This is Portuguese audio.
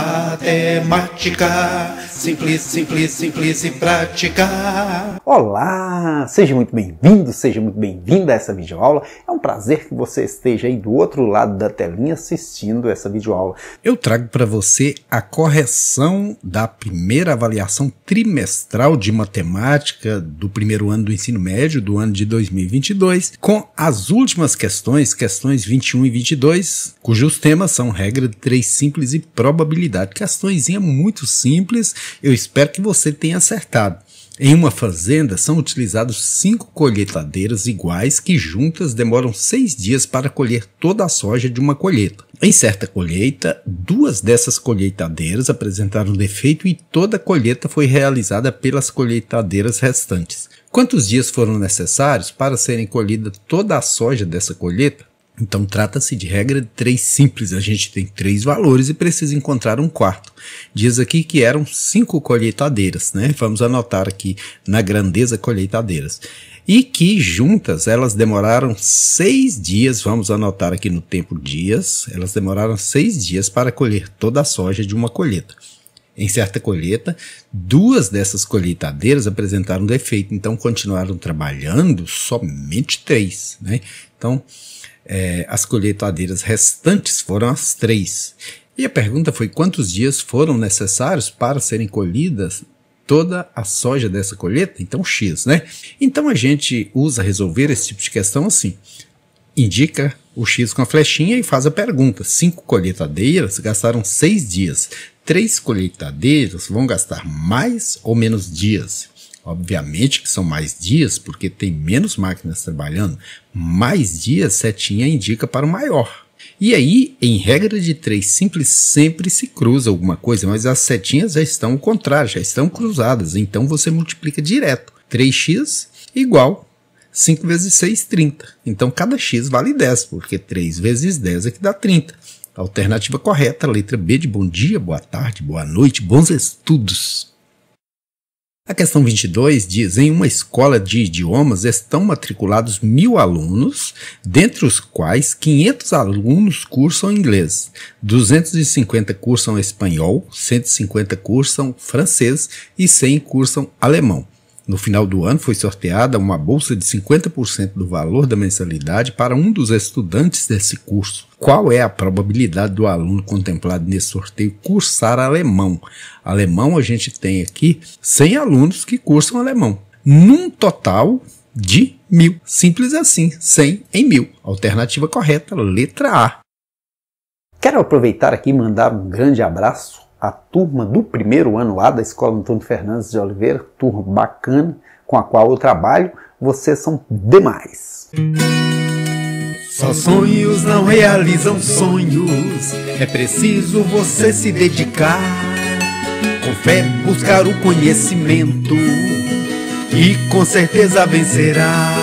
matemática, simples, simples, simples e prática. Olá, seja muito bem-vindo, seja muito bem-vinda a essa videoaula. É um prazer que você esteja aí do outro lado da telinha assistindo essa videoaula. Eu trago para você a correção da primeira avaliação trimestral de matemática do primeiro ano do ensino médio do ano de 2022 com as últimas questões, questões 21 e 22, cujos temas são regra de três simples e probabilidade criatividade. Questõezinha é muito simples, eu espero que você tenha acertado. Em uma fazenda são utilizados cinco colheitadeiras iguais que juntas demoram seis dias para colher toda a soja de uma colheita. Em certa colheita, duas dessas colheitadeiras apresentaram defeito e toda a colheita foi realizada pelas colheitadeiras restantes. Quantos dias foram necessários para serem colhida toda a soja dessa colheita? Então trata-se de regra de três simples. A gente tem três valores e precisa encontrar um quarto. Diz aqui que eram cinco colheitadeiras, né? Vamos anotar aqui na grandeza colheitadeiras. E que juntas elas demoraram seis dias, vamos anotar aqui no tempo dias, elas demoraram seis dias para colher toda a soja de uma colheita em certa colheita, duas dessas colheitadeiras apresentaram defeito, então continuaram trabalhando somente três. Né? Então, é, as colheitadeiras restantes foram as três. E a pergunta foi quantos dias foram necessários para serem colhidas toda a soja dessa colheita? Então, X, né? Então a gente usa resolver esse tipo de questão assim. Indica o X com a flechinha e faz a pergunta. Cinco colheitadeiras gastaram seis dias. Três colheitadeiras vão gastar mais ou menos dias? Obviamente que são mais dias, porque tem menos máquinas trabalhando. Mais dias, setinha indica para o maior. E aí, em regra de três simples, sempre se cruza alguma coisa, mas as setinhas já estão ao contrário, já estão cruzadas, então você multiplica direto. 3x igual 5 vezes 6, 30. Então cada x vale 10, porque 3 vezes 10 é que dá 30. A alternativa correta, letra B de bom dia, boa tarde, boa noite, bons estudos. A questão 22 diz: em uma escola de idiomas estão matriculados mil alunos, dentre os quais 500 alunos cursam inglês, 250 cursam espanhol, 150 cursam francês e 100 cursam alemão. No final do ano foi sorteada uma bolsa de 50% do valor da mensalidade para um dos estudantes desse curso. Qual é a probabilidade do aluno contemplado nesse sorteio cursar alemão? Alemão a gente tem aqui 100 alunos que cursam alemão. Num total de mil. Simples assim, 100 em mil. Alternativa correta, letra A. Quero aproveitar aqui e mandar um grande abraço a turma do primeiro ano lá da Escola Antônio Fernandes de Oliveira, turma bacana com a qual eu trabalho. Vocês são demais. Só sonhos não realizam sonhos, é preciso você se dedicar. Com fé, buscar o conhecimento e com certeza vencerá.